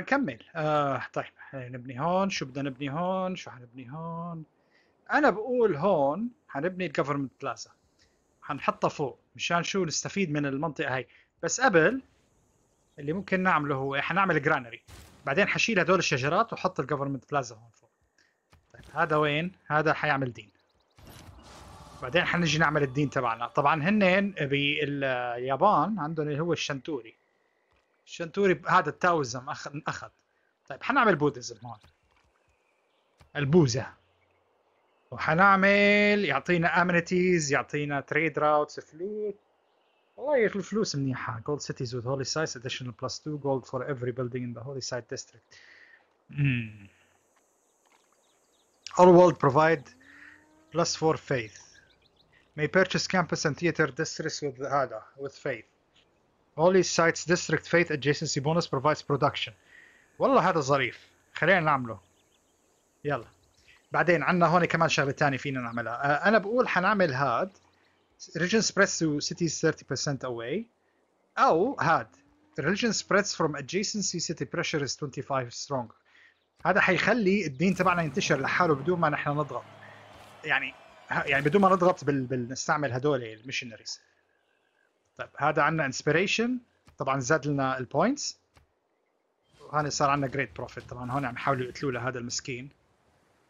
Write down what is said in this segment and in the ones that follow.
بدنا نكمل آه طيب نبني هون شو بدنا نبني هون شو حنبني هون انا بقول هون حنبني الجفرمنت بلازا حنحطها فوق مشان شو نستفيد من المنطقه هي بس قبل اللي ممكن نعمله هو حنعمل جرانري بعدين حشيل هدول الشجرات وحط الجفرمنت بلازا هون فوق طيب هذا وين هذا حيعمل دين بعدين حنجي نعمل الدين تبعنا طبعا هن باليابان عندهم اللي هو الشنتوري شنتوري هذا التاوزم اخذ اخذ طيب حنعمل بوديزم هون البوزه وحنعمل يعطينا امينيتيز يعطينا تريد راوتس فلوت والله الفلوس منيحه جولد سيتيز وذ هولي سايتس اديشنال بلس 2 جولد فور افري بيلدينج ان ذا هولي سايت ديستريكت All world provide plus 4 faith. May purchase campus and theater districts with هذا with faith. Only Sites District Faith Adjacency Bonus provides production والله هذا ظريف خلينا نعمله يلا بعدين عندنا هون كمان شغله ثانيه فينا نعملها آه، انا بقول حنعمل هاد religion spreads to cities 30% away او هاد religion spreads from adjacency city pressure is 25 strong. هذا حيخلي الدين تبعنا ينتشر لحاله بدون ما نحن نضغط يعني يعني بدون ما نضغط بال... بنستعمل هدول المشنريز طيب هذا عندنا انسبريشن طبعا زاد لنا البوينتس وهنا صار عندنا جريت بروفيت طبعا هون عم يحاولوا يقتلوا لهذا المسكين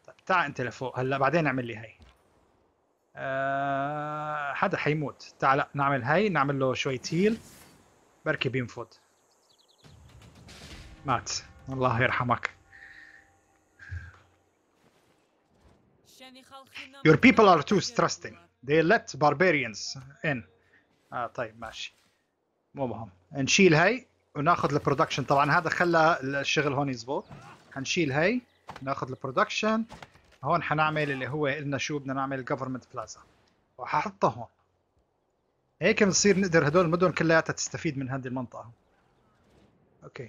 طيب تعال انت لفوق هلا بعدين اعمل لي هي آه حدا حيموت تعال نعمل هي نعمل له شوية تيل بركي بينفوت مات الله يرحمك Your people are too trusting. They let barbarians in. اه طيب ماشي مو مهم نشيل هي وناخذ البرودكشن طبعا هذا خلى الشغل هون يزبط حنشيل هي ناخذ البرودكشن هون حنعمل اللي هو قلنا شو بدنا نعمل جفرمنت بلازا وححطها هون هيك بنصير نقدر هدول المدن كلياتها تستفيد من هذه المنطقه اوكي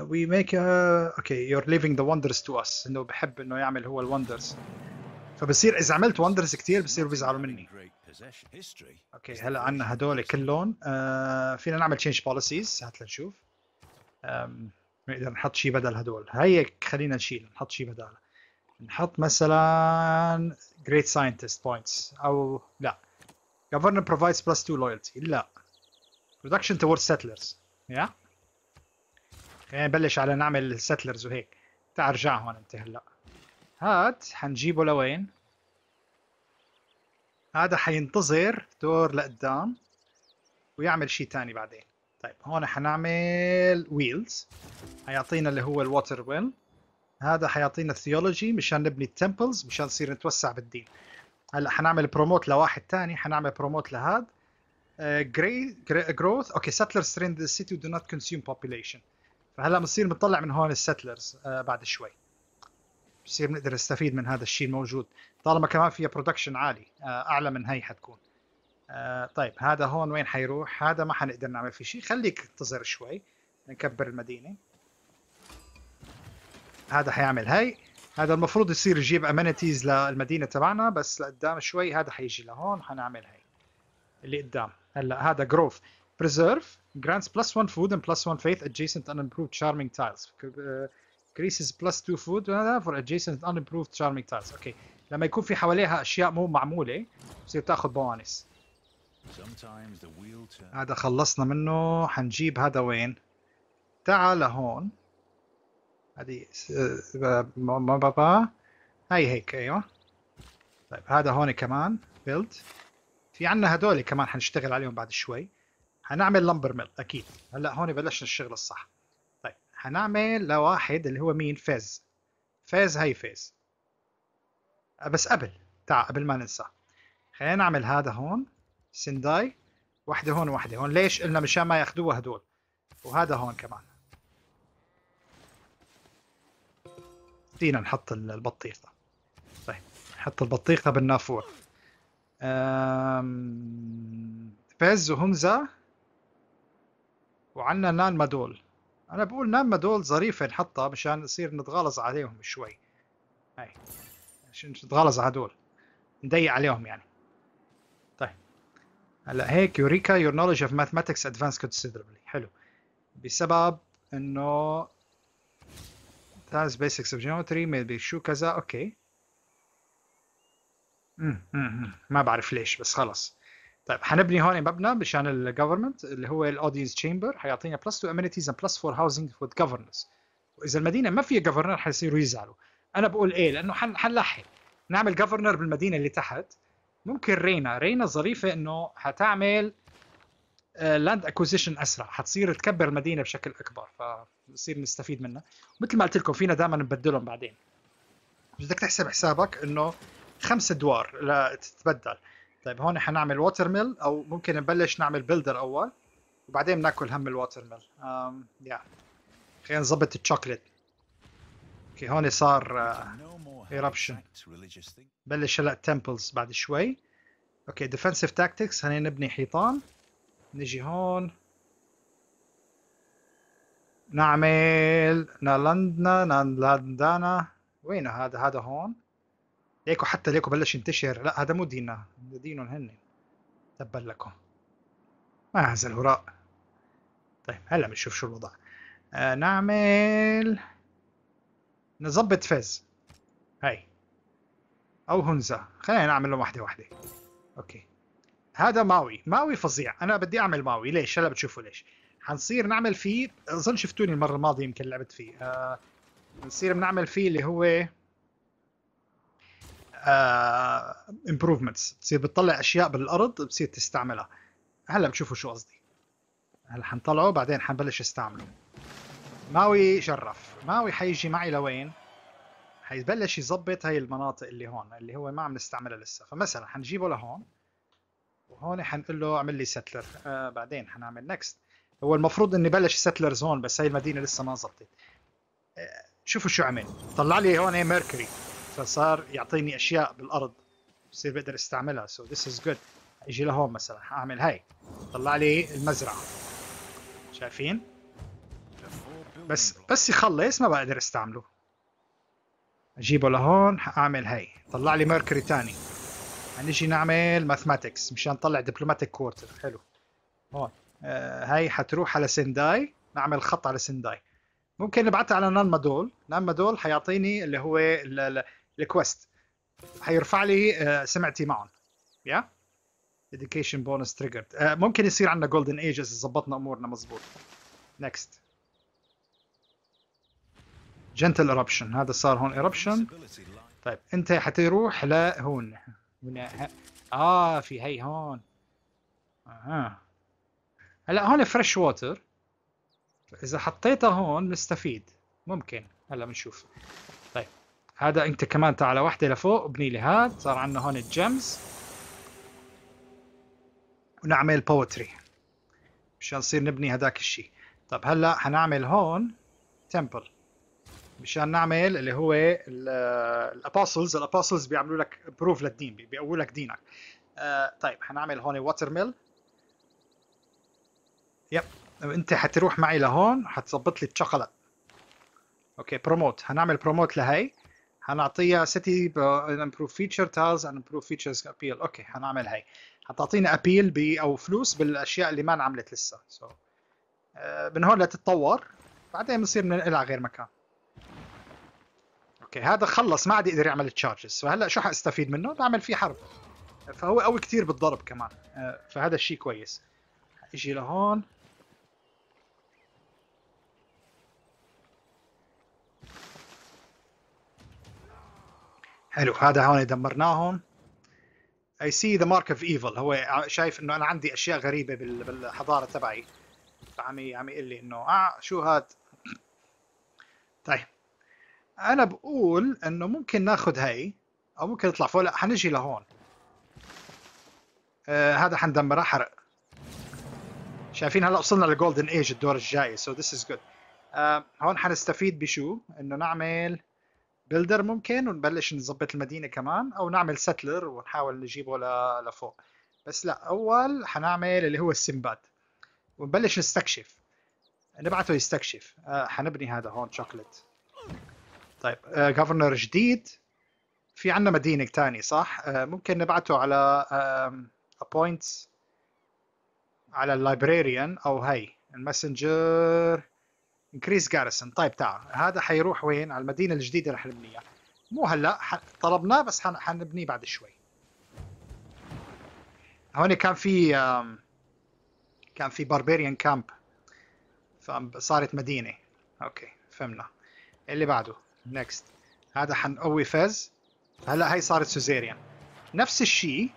وي آه، ميك اوكي يور ليفينج ذا وندرز تو اس انه بحب انه يعمل هو الوندرز فبصير اذا عملت وندرز كثير بصيروا بيزعلوا مني اوكي هلا عندنا هدول كلهم آه فينا نعمل تشينج بوليسيز هات لنشوف نقدر نحط شيء بدل هدول هيك خلينا نشيل نحط شيء بدل نحط مثلا جريت ساينتست بوينتس او لا government provides plus 2 loyalty لا production towards settlers يا خلينا نبلش على نعمل settlers وهيك تعال ارجع هون انت هلا هاد حنجيبه لوين هذا حينتظر دور لقدام ويعمل شيء ثاني بعدين طيب هون حنعمل ويلز حيعطينا اللي هو الواتر ويل هذا حيعطينا الثيولوجي مشان نبني التمبلز مشان نصير نتوسع بالدين هلا حنعمل بروموت لواحد ثاني حنعمل بروموت لهاد جري جروث اوكي ساتلرز ترين ذا سيتي دو نوت كونسيوم بوبيليشن فهلا بنصير بنطلع من هون الساتلرز آه، uh, بعد شوي بصير نقدر نستفيد من هذا الشيء الموجود طالما كمان فيها برودكشن عالي آه، اعلى من هي حتكون آه، طيب هذا هون وين حيروح هذا ما حنقدر نعمل فيه شيء خليك انتظر شوي نكبر المدينه هذا حيعمل هي هذا المفروض يصير يجيب امينيتيز للمدينه تبعنا بس لقدام شوي هذا حيجي لهون حنعمل هي اللي قدام هلا هذا جروف بريزيرف grants plus فود food and plus one faith adjacent unimproved charming tiles كريسز بلس تو فود وهذا فور ادجيسنت ان امبروفد شارمينج تايلز اوكي لما يكون في حواليها اشياء مو معموله بصير تاخذ بوانس هذا خلصنا منه حنجيب هذا وين تعال لهون هذه آه، ما بابا هاي هيك ايوه طيب هذا هون كمان بيلد في عندنا هذول كمان حنشتغل عليهم بعد شوي حنعمل لمبر ميل اكيد هلا هون بلشنا الشغل الصح هنعمل لواحد اللي هو مين فاز فاز هاي فاز آه، بس قبل تاع قبل ما ننسى خلينا نعمل هذا هون سنداي وحده هون وحده هون ليش قلنا مشان ما ياخذوها هدول وهذا هون كمان فينا نحط البطيخة طيب نحط البطيخة بالنافور أم... فاز وهمزة وعنا نان مادول انا بقول نما دول ظريفه نحطها مشان نصير نتغالظ عليهم شوي هاي عشان نتغالظ على دول نضيق عليهم يعني طيب هلا هيك يوريكا يور نولج اوف ماثماتكس ادفانس كونسيدربلي حلو بسبب انه that's basics of geometry maybe شو كذا اوكي ما بعرف ليش بس خلص طيب حنبني هون مبنى مشان الجفرمنت اللي هو الاودينس تشامبر حيعطينا بلس 2 امينيتيز اند بلس 4 هاوسنج وذ جفرنس واذا المدينه ما فيها جفرنر حيصيروا يزعلوا انا بقول ايه لانه حنلحن نعمل جفرنر بالمدينه اللي تحت ممكن رينا رينا ظريفه انه حتعمل لاند uh, اكوزيشن اسرع حتصير تكبر المدينه بشكل اكبر فبصير نستفيد منها مثل ما قلت لكم فينا دائما نبدلهم بعدين بدك تحسب حسابك انه خمس ادوار لتتبدل طيب هون حنعمل ووتر ميل او ممكن نبلش نعمل بلدر اول وبعدين بناكل هم الووتر ميل امم يا خلينا نظبط الشوكليت اوكي هون صار ايربشن آه، بلش هلا تمبلز بعد شوي اوكي ديفنسيف تاكتكس خلينا نبني حيطان نجي هون نعمل نالندنا نالندانا وين هذا هذا هون ليكو حتى ليكو بلش ينتشر لا هذا مو ديننا دينهم هن تبا لكم ما هذا الهراء طيب هلا بنشوف شو الوضع آه نعمل نظبط فاز هاي او هنزة خلينا نعملهم واحدة واحدة اوكي هذا ماوي ماوي فظيع انا بدي اعمل ماوي ليش هلا بتشوفوا ليش حنصير نعمل فيه اظن شفتوني المرة الماضية يمكن لعبت فيه آه بنصير بنعمل فيه اللي هو امبروفمنتس uh, بتصير بتطلع اشياء بالارض بتصير تستعملها هلا بتشوفوا شو قصدي هلا حنطلعه بعدين حنبلش استعمله ماوي شرف ماوي حيجي معي لوين حيبلش يظبط هاي المناطق اللي هون اللي هو ما عم نستعملها لسه فمثلا حنجيبه لهون وهون حنقول له اعمل لي ستلر آه بعدين حنعمل نكست هو المفروض اني بلش ستلر هون بس هاي المدينه لسه ما زبطت آه شوفوا شو عمل طلع لي هون ميركوري إيه، فصار يعطيني اشياء بالارض بصير بقدر استعملها سو ذس از جود اجي لهون مثلا حاعمل هاي طلع لي المزرعه شايفين بس بس يخلص ما بقدر استعمله اجيبه لهون اعمل هاي طلع لي ميركوري ثاني هنيجي نعمل ماثماتكس مشان نطلع دبلوماتيك كورتر حلو هون آه هاي حتروح على سنداي نعمل خط على سنداي ممكن نبعتها على نانما دول نانما دول حيعطيني اللي هو الكوست حيرفع لي آه، سمعتي معهم يا ديديكيشن بونس تريجرد ممكن يصير عندنا جولدن ايجز اذا ظبطنا امورنا مزبوط نكست جنتل اربشن هذا صار هون اربشن طيب انت حتروح لهون هنا اه في هي هون اها هلا هون فريش ووتر اذا حطيتها هون بنستفيد ممكن هلا بنشوف هذا انت كمان تعال واحده لفوق ابني لي هاد صار عندنا هون الجيمز ونعمل بوتري مشان نصير نبني هذاك الشيء طب هلا حنعمل هون تمبل مشان نعمل اللي هو الابوسلز الابوسلز بيعملوا لك بروف للدين بيقووا لك دينك آه طيب حنعمل هون واتر ميل يب انت حتروح معي لهون حتظبط لي الشوكولات اوكي بروموت هنعمل بروموت لهي حنعطيها سيتي امبروف فيتشر تاز امبروف فيتشرز ابيل اوكي حنعمل هي حتعطينا ابيل ب او فلوس بالاشياء اللي ما انعملت لسه سو so. آه، من هون لتتطور بعدين بنصير بننقلها على غير مكان اوكي هذا خلص ما عاد يقدر يعمل تشارجز فهلا شو حاستفيد منه بعمل فيه حرب فهو قوي كثير بالضرب كمان آه، فهذا الشيء كويس اجي لهون حلو هذا هون دمرناهم اي سي ذا مارك اوف ايفل هو شايف انه انا عندي اشياء غريبه بالحضاره تبعي فعم عم يقول لي انه اه شو هاد طيب انا بقول انه ممكن ناخذ هاي او ممكن نطلع فوق لا حنجي لهون آه هذا حندمره حرق شايفين هلا وصلنا للجولدن ايج الدور الجاي سو ذس از جود هون حنستفيد بشو انه نعمل بلدر ممكن ونبلش نظبط المدينه كمان او نعمل ستلر ونحاول نجيبه ل... لفوق بس لا اول حنعمل اللي هو السمباد ونبلش نستكشف نبعثه يستكشف آه، حنبني هذا هون شوكلت طيب جوفرنر آه، جديد في عندنا مدينه ثانيه صح آه، ممكن نبعته على آه ابوينت على اللايبريريان او هي الماسنجر كريس جاريسون طيب تعال هذا حيروح وين على المدينه الجديده اللي حنبنيها مو هلا طلبناه بس حنبنيه بعد شوي هون كان في كان في باربيريان كامب فصارت مدينه اوكي فهمنا اللي بعده نكست هذا حنقوي فاز هلا هي صارت سوزيريان نفس الشيء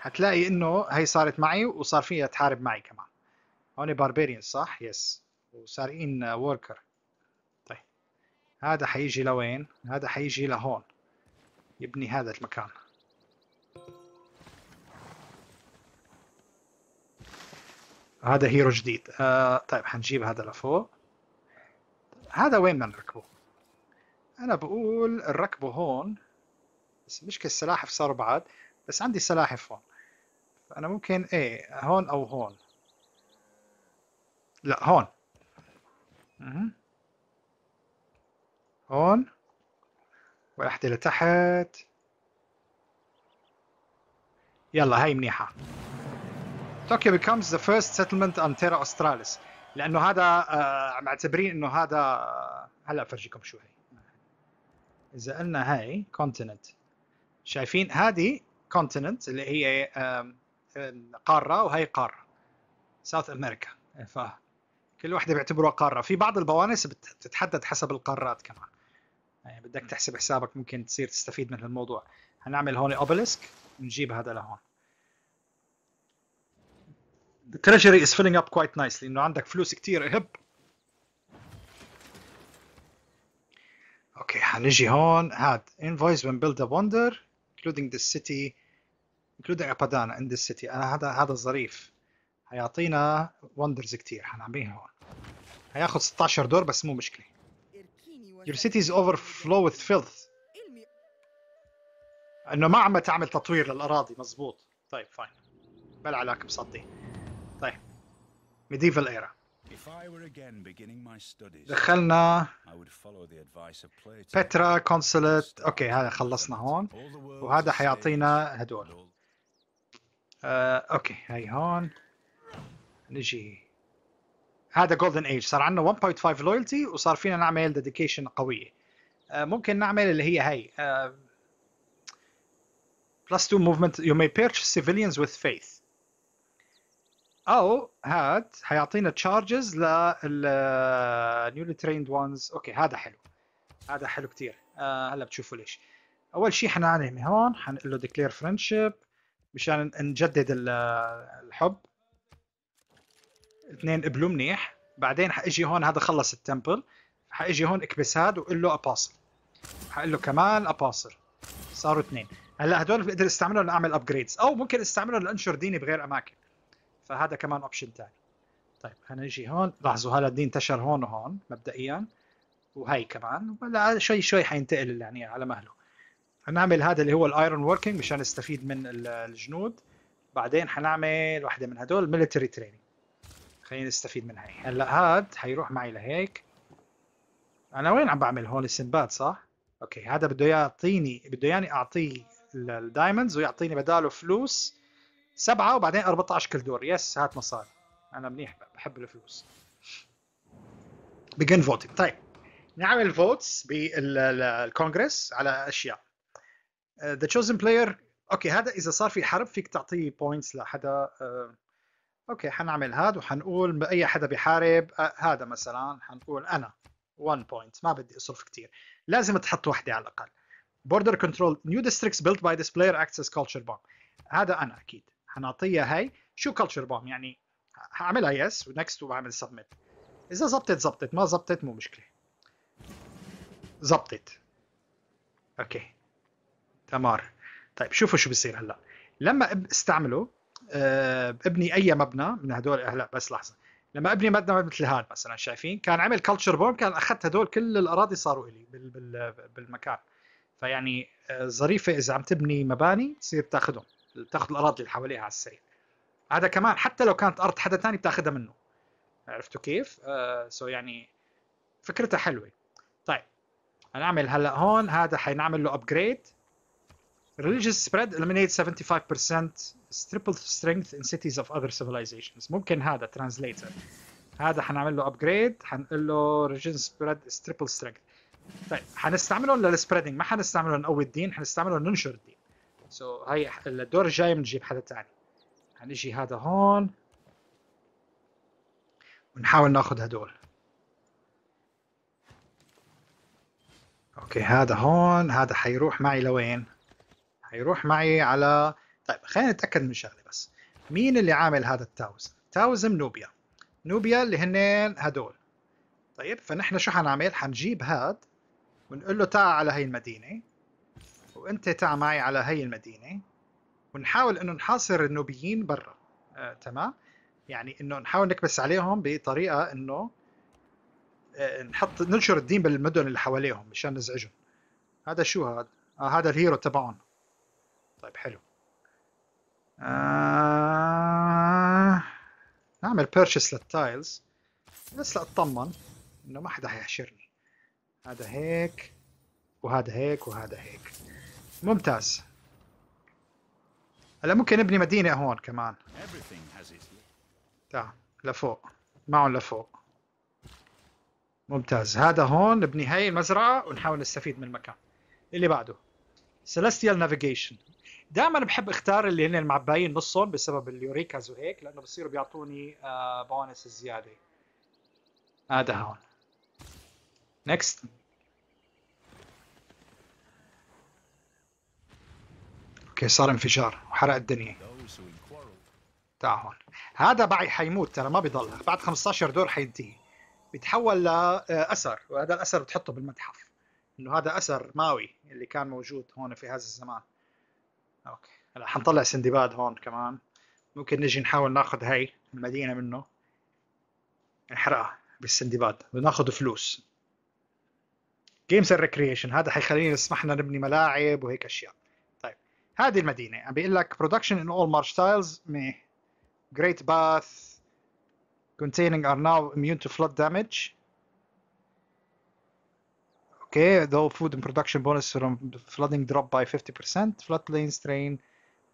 حتلاقي انه هي صارت معي وصار فيها تحارب معي كمان هون باربيريان صح يس وسارقين وركر طيب هذا حيجي لوين هذا حيجي لهون يبني هذا المكان هذا هيرو جديد آه طيب حنجيب هذا لفوق هذا وين بدنا نركبه انا بقول نركبه هون بس المشكلة السلاحف صاروا بعد بس عندي سلاحف هون فانا ممكن ايه هون او هون لا هون هون واحدة لتحت يلا هاي منيحة Tokyo becomes the first settlement on Terra Australis لأنه هذا آه معتبرين إنه هذا آه، هلا أفرجيكم شو هي إذا قلنا هاي continent شايفين هذه continent اللي هي آه قارة وهي قارة South America إيه، كل واحده بيعتبروها قاره في بعض البوانس بتتحدد حسب القارات كمان يعني بدك تحسب حسابك ممكن تصير تستفيد من الموضوع هنعمل هون اوبليسك ونجيب هذا لهون The treasury is filling up quite nicely انه عندك فلوس كثير اهب اوكي حنجي هون هاد invoice when build a wonder including the city including Apadana in the city انا هذا هذا ظريف هيعطينا وندرز كتير هنعملها هون هياخد 16 دور بس مو مشكله Your city is overflow with filth انه ما عم تعمل تطوير للاراضي مزبوط طيب فاين بلا علاقه مصدي طيب ميديفال ايرا دخلنا بترا كونسلت اوكي هذا خلصنا هون وهذا حيعطينا هدول اوكي آه، هي هون نجي هذا جولدن ايج صار عندنا 1.5 لويالتي وصار فينا نعمل ديديكيشن قويه آه، ممكن نعمل اللي هي هي بلس 2 موفمنت يو ماي بيرتش سيفيليانز وذ فيث او هاد حيعطينا تشارجز لل نيولي تريند وانز اوكي هذا حلو هذا حلو كثير آه، هلا بتشوفوا ليش اول شيء حنعلم هون حنقول له ديكلير فريندشيب مشان نجدد الحب اثنين قبلوا منيح بعدين حاجي هون هذا خلص التمبل حاجي هون اكبس هاد وقول له اباصل حقول له كمان اباصل صاروا اثنين هلا هدول بقدر استعملهم لاعمل ابجريدز او ممكن استعملهم لانشر ديني بغير اماكن فهذا كمان اوبشن ثاني طيب هنجي هون لاحظوا هلا الدين انتشر هون وهون مبدئيا وهي كمان ولا شوي شوي حينتقل يعني على مهله هنعمل هذا اللي هو الايرون وركينج مشان نستفيد من الجنود بعدين حنعمل واحده من هدول ميلتري تريننج خلينا نستفيد من هاي هلا هاد حيروح معي لهيك انا وين عم بعمل هون السنبات صح اوكي هذا بده يعطيني بده يعني اعطيه الدايموندز ويعطيني بداله فلوس سبعة وبعدين 14 كل دور يس هات مصاري انا منيح بحب الفلوس بيجن فوتنج طيب نعمل فوتس بالكونغرس على اشياء ذا تشوزن بلاير اوكي هذا اذا صار في حرب فيك تعطيه بوينتس لحدا uh, اوكي حنعمل هاد وحنقول اي حدا بيحارب هذا مثلا حنقول انا 1 بوينت ما بدي اصرف كثير لازم تحط وحده على الاقل بوردر كنترول نيو ديستريكتس بيلت باي ذيس بلاير اكسس كلتشر بوم هذا انا اكيد حنعطيها هاي شو كلتشر بوم يعني هعملها يس ونكست وبعمل سبميت اذا زبطت زبطت ما زبطت مو مشكله زبطت اوكي تمار طيب شوفوا شو بصير هلا لما استعمله آه، ابني اي مبنى من هدول هلا بس لحظه لما ابني مبنى مثل هذا مثلا شايفين كان عمل كلتشر بوم كان اخذت هدول كل الاراضي صاروا لي بالمكان فيعني آه، ظريفه اذا عم تبني مباني تصير تاخذهم تاخذ الاراضي اللي حواليها على السريع هذا كمان حتى لو كانت ارض حدا ثاني بتاخذها منه عرفتوا كيف؟ آه سو يعني فكرتها حلوه طيب هنعمل هلا هون هذا حنعمل له ابجريد religious سبريد 75% triple strength in cities of other civilizations ممكن هذا translator هذا حنعمل له ابجريد حنقول له ريجن سبريد از تريبل سترينث طيب حنستعملهم للسبريدنج ما حنستعمله نقوي الدين حنستعمله ننشر الدين سو so, هي الدور الجاي بنجيب حدا تاني حنجي هذا هون ونحاول ناخذ هدول اوكي هذا هون هذا حيروح معي لوين؟ حيروح معي على طيب خلينا نتاكد من شغله بس مين اللي عامل هذا التاوزم؟ تاوزم نوبيا نوبيا اللي هن هدول طيب فنحن شو حنعمل؟ حنجيب هاد ونقول له تعال على هي المدينه وانت تعا معي على هي المدينه ونحاول انه نحاصر النوبيين برا آه، تمام؟ يعني انه نحاول نكبس عليهم بطريقه انه آه، نحط ننشر الدين بالمدن اللي حواليهم مشان نزعجهم هذا شو هذا؟ آه هذا الهيرو تبعهم طيب حلو آه... نعمل بيرشيس للتايلز بس لاتطمن انه ما حدا حيحشرني هذا هيك وهذا هيك وهذا هيك ممتاز هلا ممكن نبني مدينه هون كمان تعال لفوق معهم لفوق ممتاز هذا هون نبني هاي المزرعه ونحاول نستفيد من المكان اللي بعده سيليستيال نافيجيشن دائما بحب اختار اللي هن المعبايين نصهم بسبب اليوريكاز وهيك لانه بصيروا بيعطوني بونس آه، زياده هذا آه هون نكست اوكي صار انفجار وحرق الدنيا تاع هون هذا بعي حيموت ترى ما بيضل بعد 15 دور حينتهي بيتحول لاثر آه، وهذا الاثر بتحطه بالمتحف انه هذا اثر ماوي اللي كان موجود هون في هذا الزمان اوكي هلا حنطلع سندباد هون كمان ممكن نجي نحاول ناخذ هاي المدينه منه نحرقها بالسندباد وناخذ فلوس جيمز ريكريشن هذا حيخلينا يسمح لنا نبني ملاعب وهيك اشياء طيب هذه المدينه عم بيقول لك برودكشن ان اول مارش تايلز جريت باث containing are now immune to flood damage Okay, though food and production bonus from flooding drop by 50%. Floodplains train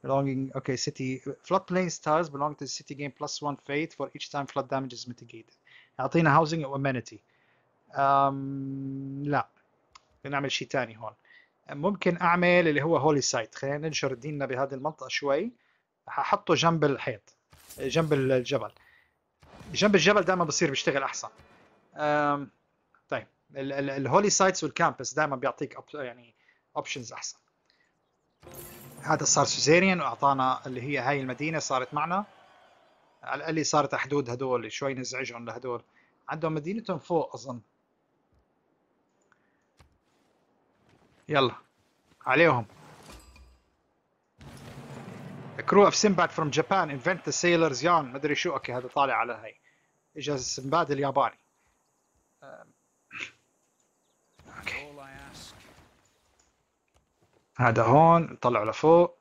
belonging. Okay, city. Floodplains tiles belong to the city game plus one fate for each time flood damage is mitigated. يعطينا housing او amenity. Um, لا بنعمل شيء ثاني هون. ممكن اعمل اللي هو هولي سايت خلينا ننشر ديننا بهذه المنطقه شوي هحطه جنب الحيط جنب الجبل جنب الجبل دائما بصير بيشتغل احسن الهولي سايتس والكامبس دائما بيعطيك يعني اوبشنز احسن هذا صار سوزيريان واعطانا اللي هي هاي المدينه صارت معنا على الاقل صارت حدود هدول شوي نزعجهم لهدول عندهم مدينتهم فوق اظن يلا عليهم A crew of Sinbad from Japan invent the sailor's yarn مدري شو اوكي هذا طالع على هاي اجى سمباد الياباني هذا هون طلعوا لفوق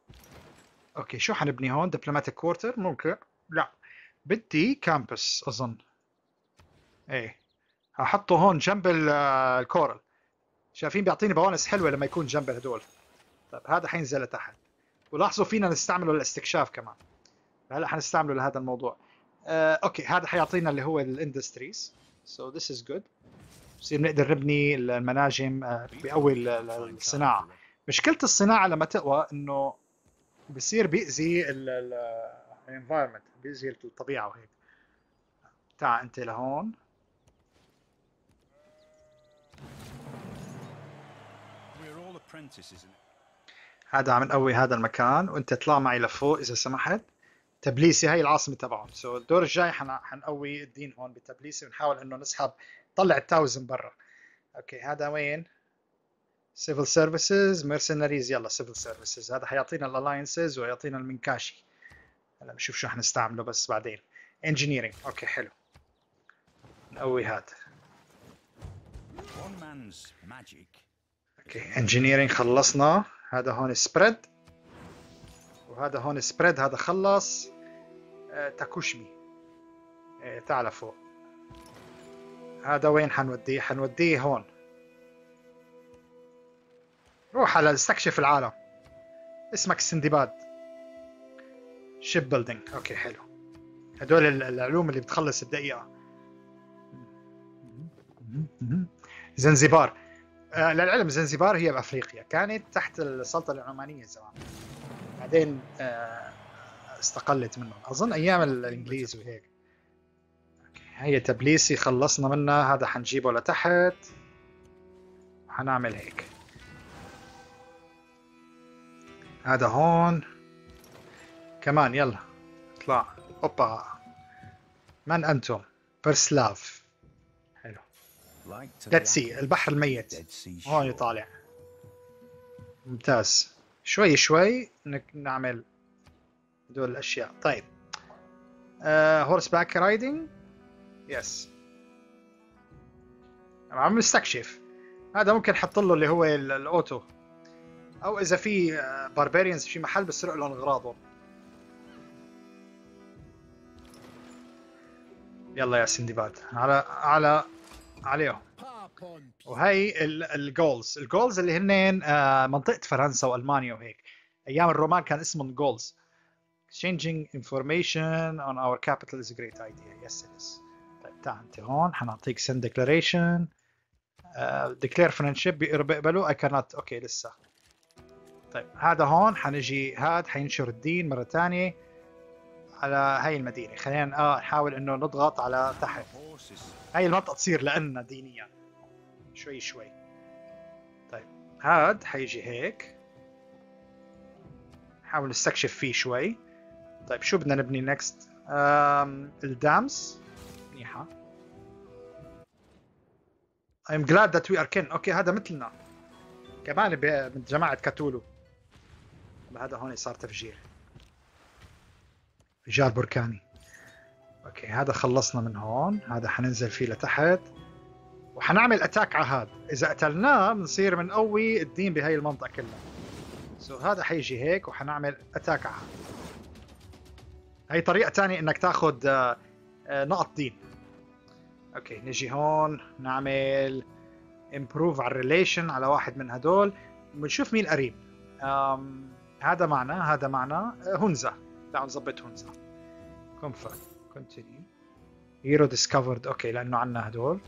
اوكي شو حنبني هون دبلوماتيك كوارتر ممكن لا بدي كامبس اظن ايه هحطه هون جنب الكورل شايفين بيعطيني بوانس حلوه لما يكون جنب هدول طيب هذا حينزل لتحت ولاحظوا فينا نستعمله للاستكشاف كمان هلا حنستعمله لهذا الموضوع آه، اوكي هذا حيعطينا اللي هو الاندستريز سو ذس از جود بصير نقدر نبني المناجم آه، بقوي الصناعه مشكله الصناعه لما تقوى انه بصير بيأذي الانفايرمنت بيأذي الطبيعه وهيك تعال انت لهون هذا عم نقوي هذا المكان وانت اطلع معي لفوق اذا سمحت تبليسي هي العاصمه تبعهم سو so الدور الجاي حنقوي الدين هون بتبليسي ونحاول انه نسحب طلع التاوزن برا اوكي هذا وين سيفل سيرفيسز مرسنريز يلا سيفل سيرفيسز هذا حيعطينا الالاينسز ويعطينا المنكاشي هلا بنشوف شو حنستعمله بس بعدين انجينيرنج اوكي حلو نقوي هذا اوكي انجينيرنج خلصنا هذا هون سبريد وهذا هون سبريد هذا خلص آه، تاكوشمي آه، تعال فوق هذا وين حنوديه حنوديه هون روح على استكشف العالم اسمك السندباد شيب بيلدينج اوكي حلو هدول العلوم اللي بتخلص الدقيقه زنزبار آه للعلم زنزبار هي بافريقيا كانت تحت السلطه العمانيه زمان بعدين آه استقلت منهم اظن ايام الانجليز وهيك هي تبليسي خلصنا منها هذا حنجيبه لتحت حنعمل هيك هذا هون كمان يلا اطلع اوبا من انتم برسلاف حلو ديد سي البحر الميت هون يطالع ممتاز شوي شوي نعمل دول الاشياء طيب هورس باك رايدنج يس عم نستكشف هذا ممكن نحط له اللي هو الاوتو او اذا في باربيريانز آه، في محل بسرق لهم اغراضهم يلا يا سندباد على على عليهم وهي الجولز الجولز اللي هن آه، منطقه فرنسا والمانيا وهيك ايام الرومان كان اسمهم جولز exchanging information on our capital is a great idea yes it is طيب تعال انت هون حنعطيك send declaration uh, declare friendship بيقبلوا I cannot اوكي okay, لسه طيب هذا هون حنجي هاد حينشر الدين مره ثانيه على هاي المدينه خلينا آه نحاول انه نضغط على تحت هاي المنطقه تصير لنا دينيا شوي شوي طيب هاد حيجي هيك نحاول نستكشف فيه شوي طيب شو بدنا نبني نكست الدامس منيحه I'm glad that we are kin اوكي هذا مثلنا كمان بجماعة كاتولو هذا هون صار تفجير انفجار بركاني اوكي هذا خلصنا من هون هذا حننزل فيه لتحت وحنعمل اتاك على هذا اذا قتلناه بنصير بنقوي الدين بهي المنطقه كلها سو هذا حيجي هيك وحنعمل اتاك على هذا هي طريقه ثانيه انك تاخذ آه، آه، نقط دين اوكي نجي هون نعمل امبروف على الريليشن على واحد من هدول بنشوف مين قريب أم هذا معنا هذا معنا آه، هنزة تعال نظبط هنزة كونفر كونتينيو هيرو ديسكفرد اوكي لانه عندنا هدول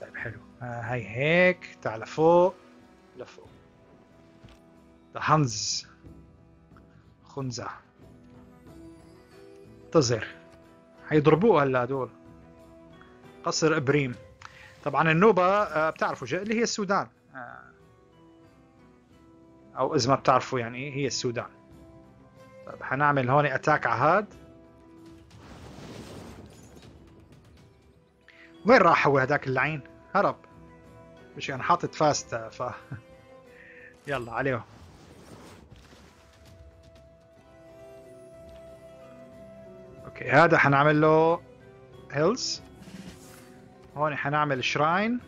طيب حلو آه، هاي هيك تعال لفوق لفوق هنز خنزة انتظر حيضربوه هلا هدول قصر ابريم طبعا النوبة آه، بتعرفوا اللي هي السودان او اذا ما بتعرفوا يعني هي السودان طيب حنعمل هون اتاك على هاد وين راح هو هذاك اللعين هرب مش انا يعني حاطط فاست ف يلا عليهم اوكي هذا حنعمل له هيلز هون حنعمل شراين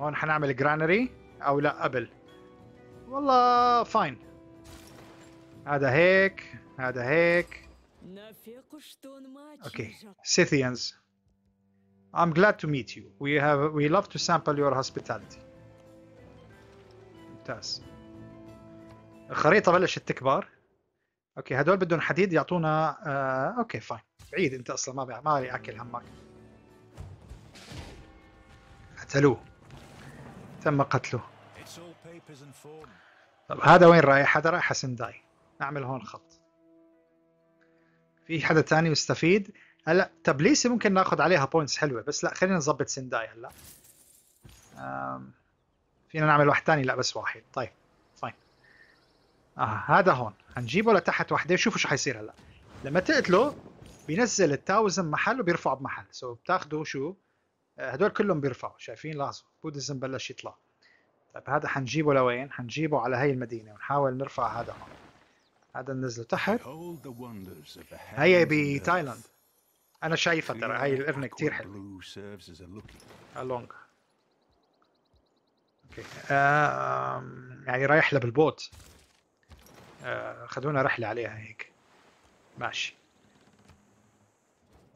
هون حنعمل جرانري او لا قبل والله فاين هذا هيك هذا هيك اوكي سيثيانز I'm glad to meet you. We have we love to sample your hospitality. ممتاز. الخريطة بلشت تكبر. اوكي هدول بدهم حديد يعطونا آه اوكي فاين. بعيد انت اصلا ما ما لي اكل همك. قتلوه. تم قتله. طب هذا وين رايح هذا رايح سنداي اعمل هون خط في حدا ثاني مستفيد هلا تبليسي ممكن ناخذ عليها بوينتس حلوه بس لا خلينا نظبط سنداي هلا فينا نعمل واحد ثاني لا بس واحد طيب فاين آه هذا هون هنجيبه لتحت وحده شوفوا شو حيصير هلا لما تقتله بينزل التاوزن محل وبيرفعه بمحل سو so بتاخذوا شو آه، هدول كلهم بيرفعوا شايفين لاحظوا بودزم بلش يطلع طيب هذا حنجيبه لوين؟ حنجيبه على هاي المدينة ونحاول نرفع هذا هون هذا ننزله تحت هي بتايلاند أنا شايفها ترى هاي القرنة كتير حلوة ألونج اوكي آم... يعني رايح لها بالبوت آه رحلة عليها هيك ماشي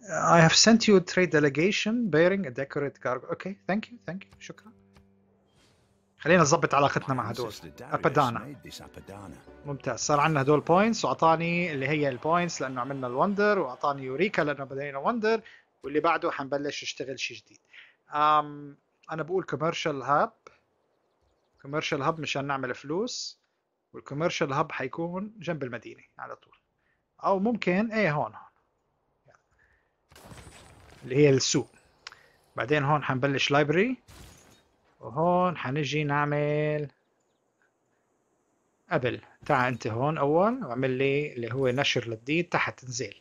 I have sent you a trade delegation bearing a decorated cargo. Okay, thank you, thank you. شكرا. خلينا نظبط علاقتنا مع هدول ابادانا ممتاز صار عندنا هدول بوينتس واعطاني اللي هي البوينتس لانه عملنا الوندر واعطاني يوريكا لانه بدينا وندر واللي بعده حنبلش نشتغل شيء جديد أم انا بقول كوميرشال هاب كوميرشال هاب مشان نعمل فلوس والكوميرشال هاب حيكون جنب المدينه على طول او ممكن ايه هون هون اللي هي السوق بعدين هون حنبلش لايبرري هون حنجي نعمل قبل تعال انت هون اول واعمل لي اللي هو نشر للديد تحت تنزيل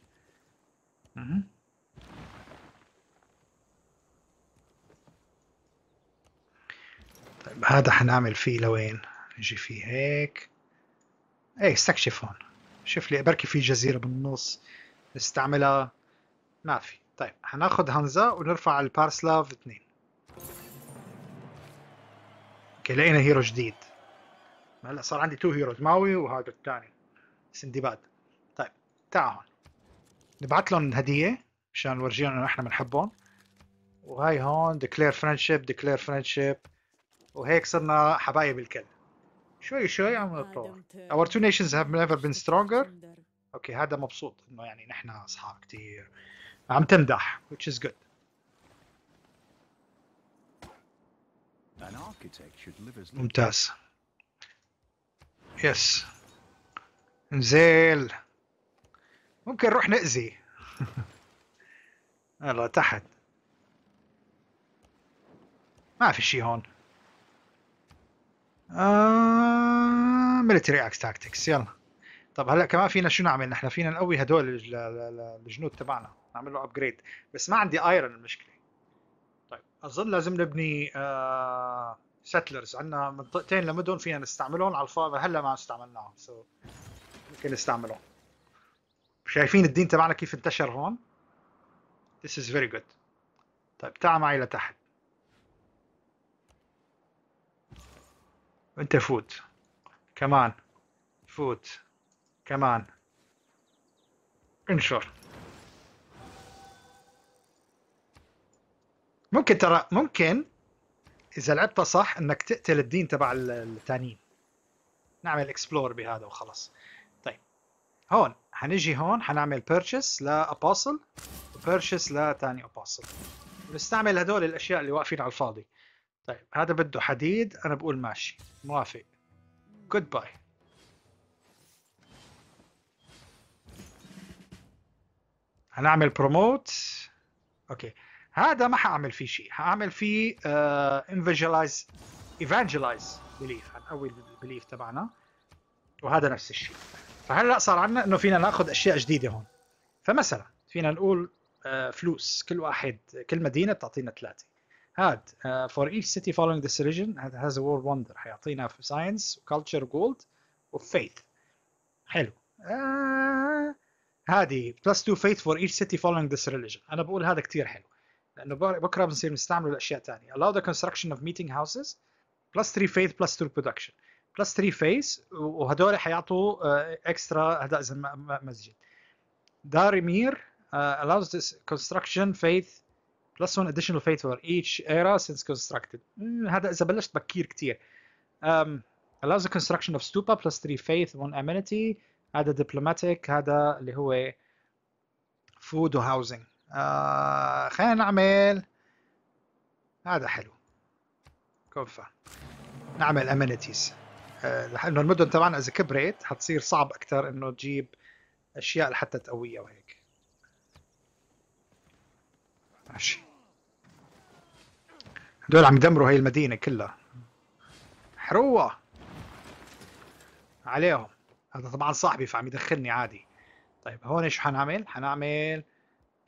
طيب هذا حنعمل فيه لوين نجي فيه هيك ايه استكشف هون شوف لي بركي في جزيرة بالنص نستعملها ما في طيب حناخد هانزا ونرفع البارسلاف اثنين اوكي لقينا هيرو جديد هلا صار عندي تو هيروز ماوي وهذا الثاني سندباد طيب تعال هون نبعث لهم هديه مشان نورجيهم انه احنا بنحبهم وهاي هون ديكلير فريندشيب ديكلير فريندشيب وهيك صرنا حبايب الكل شوي شوي عم نتطور اور تو نيشنز هاف نيفر بين سترونجر اوكي هذا مبسوط انه يعني نحن اصحاب كثير عم تمدح which is good ممتاز يس انزل ممكن نروح نأذي يلا تحت ما في شيء هون آه... ميلتري اكس تاكتكس يلا طب هلا كمان فينا شو نعمل نحن فينا نقوي هدول الجنود تبعنا نعمل له ابجريد بس ما عندي ايرون المشكله اظن لازم نبني ساتلرز آه، عندنا منطقتين لمدن فينا نستعملهم على الفاضي هلا ما استعملناهم سو ممكن نستعملهم شايفين الدين تبعنا كيف انتشر هون This is very good طيب تعال معي لتحت انت فوت كمان فوت كمان انشر ممكن ترى ممكن اذا لعبتها صح انك تقتل الدين تبع التانيين نعمل اكسبلور بهذا وخلص طيب هون هنجي هون حنعمل بيرشس لاباصل وبيرشس لتاني اباصل بنستعمل هدول الاشياء اللي واقفين على الفاضي طيب هذا بده حديد انا بقول ماشي موافق جود باي هنعمل بروموت اوكي هذا ما حاعمل فيه شيء حاعمل فيه انفجلايز ايفانجلايز بليف حنقوي البليف تبعنا وهذا نفس الشيء فهلا صار عندنا انه فينا ناخذ اشياء جديده هون فمثلا فينا نقول آه، فلوس كل واحد كل مدينه بتعطينا ثلاثه هاد فور ايش سيتي فولوينج ذس ريجن هذا has وورد وندر حيعطينا في ساينس وكالتشر جولد وفيث حلو آه، هذه بلس 2 فيث فور ايش سيتي فولوينج ذس religion انا بقول هذا كثير حلو لانه بكره بنصير نستعمله لاشياء ثانيه allow the construction of meeting houses plus 3 phase plus 2 production plus 3 phase وهدول حيعطوا اكسترا هذا اذا مسجد دار مير allows this construction faith plus one additional faith for each era since constructed هذا اذا بلشت بكير كثير um, allows the construction of stupa plus 3 faith one amenity هذا diplomatic هذا اللي هو food و housing آه خلينا نعمل هذا حلو كفا نعمل امينيتيز آه لانه المدن تبعنا اذا كبرت حتصير صعب اكثر انه تجيب اشياء لحتى تقويها وهيك ماشي هدول عم يدمروا هاي المدينه كلها حروه عليهم هذا طبعا صاحبي فعم يدخلني عادي طيب هون شو حنعمل؟ حنعمل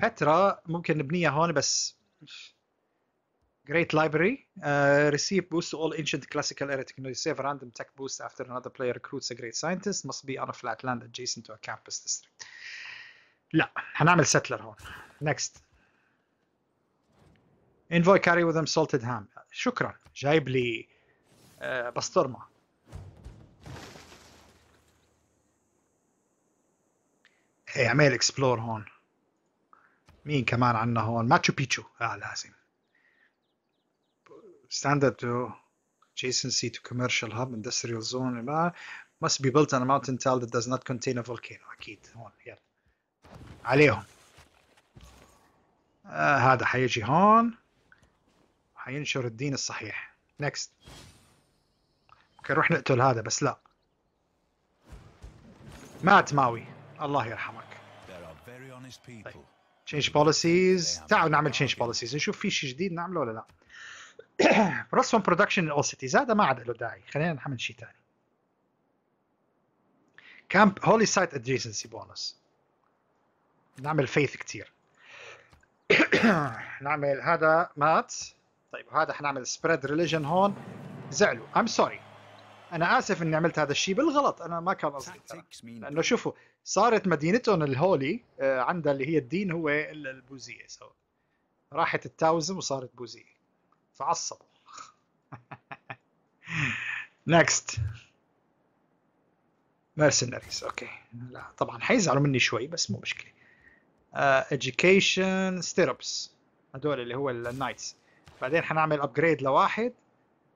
بترا ممكن نبنيها هون بس Great library. Uh, receive boost to all ancient classical era technology know, save a random tech boost after another player recruits a great scientist. Must be on a flat land adjacent to a campus district. لا هنعمل settler هون. Next. Envoy carry with them salted ham. شكرا جايب لي uh, بسطرمه. اعمل explore هون. مين كمان عندنا هون ماتشو بيتشو اه لازم standard to adjacency to commercial hub industrial zone must be built on a mountain tile that does not contain a volcano اكيد هون يلا عليهم آه هذا حيجي هون حينشر الدين الصحيح نكست ممكن نروح نقتل هذا بس لا مات ماوي الله يرحمك طيب. تشينج بوليسيز تعالوا نعمل تشينج بوليسيز نشوف في شيء جديد نعمله ولا لا رسم برودكشن سيتيز هذا ما عاد له داعي خلينا نعمل شيء ثاني كامب هولي سايت ادجيسنسي بونس نعمل فيث كثير نعمل هذا مات طيب هذا حنعمل سبريد ريليجن هون زعلوا ام سوري انا اسف اني عملت هذا الشيء بالغلط انا ما كان قصدي لانه شوفوا صارت مدينتهم الهولي آه، عندها اللي هي الدين هو البوذيه سوا راحت التاوزم وصارت بوذيه فعصبوا نكست مرسنريز اوكي لا طبعا حيزعلوا مني شوي بس مو مشكله آه، education ستيربس هدول اللي هو النايتس بعدين حنعمل ابجريد لواحد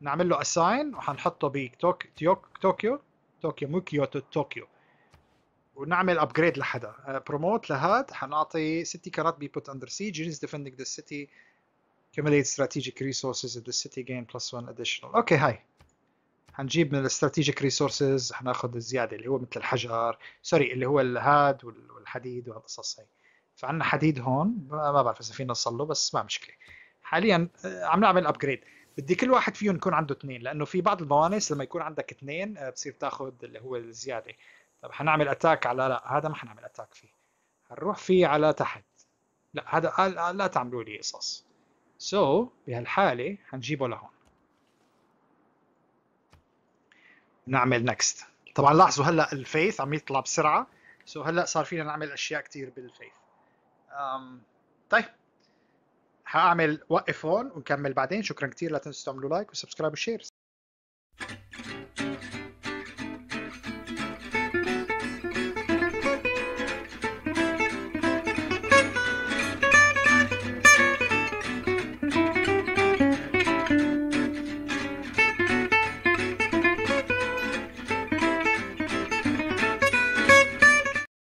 نعمل له اساين وحنحطه بتوكيو توكيو طوكيو طوكيو مو كيوتو طوكيو ونعمل ابجريد لحدا بروموت آه، لهاد حنعطي سيتي كانت بي بوت اندر سيج units ديفندينج ذا سيتي كيميليت ستراتيجيك ريسورسز at the city gain plus one اوكي هاي حنجيب من الاستراتيجيك ريسورسز حناخذ الزياده اللي هو مثل الحجر سوري اللي هو الهاد والحديد وهالقصص هي فعندنا حديد هون ما بعرف اذا فينا نصل له بس ما مشكله حاليا آه، عم نعمل ابجريد بدي كل واحد فيهم يكون عنده اثنين لانه في بعض البوانس لما يكون عندك اثنين آه، بتصير تاخذ اللي هو الزياده طب حنعمل اتاك على لا هذا ما حنعمل اتاك فيه حنروح فيه على تحت لا هذا لا تعملوا لي قصص سو so, بهالحالة حنجيبه لهون نعمل نكست طبعا لاحظوا هلا الفيث عم يطلع بسرعة سو so, هلا صار فينا نعمل اشياء كثير بالفيث um, طيب حاعمل وقف هون ونكمل بعدين شكرا كثير لا تنسوا تعملوا لايك وسبسكرايب وشير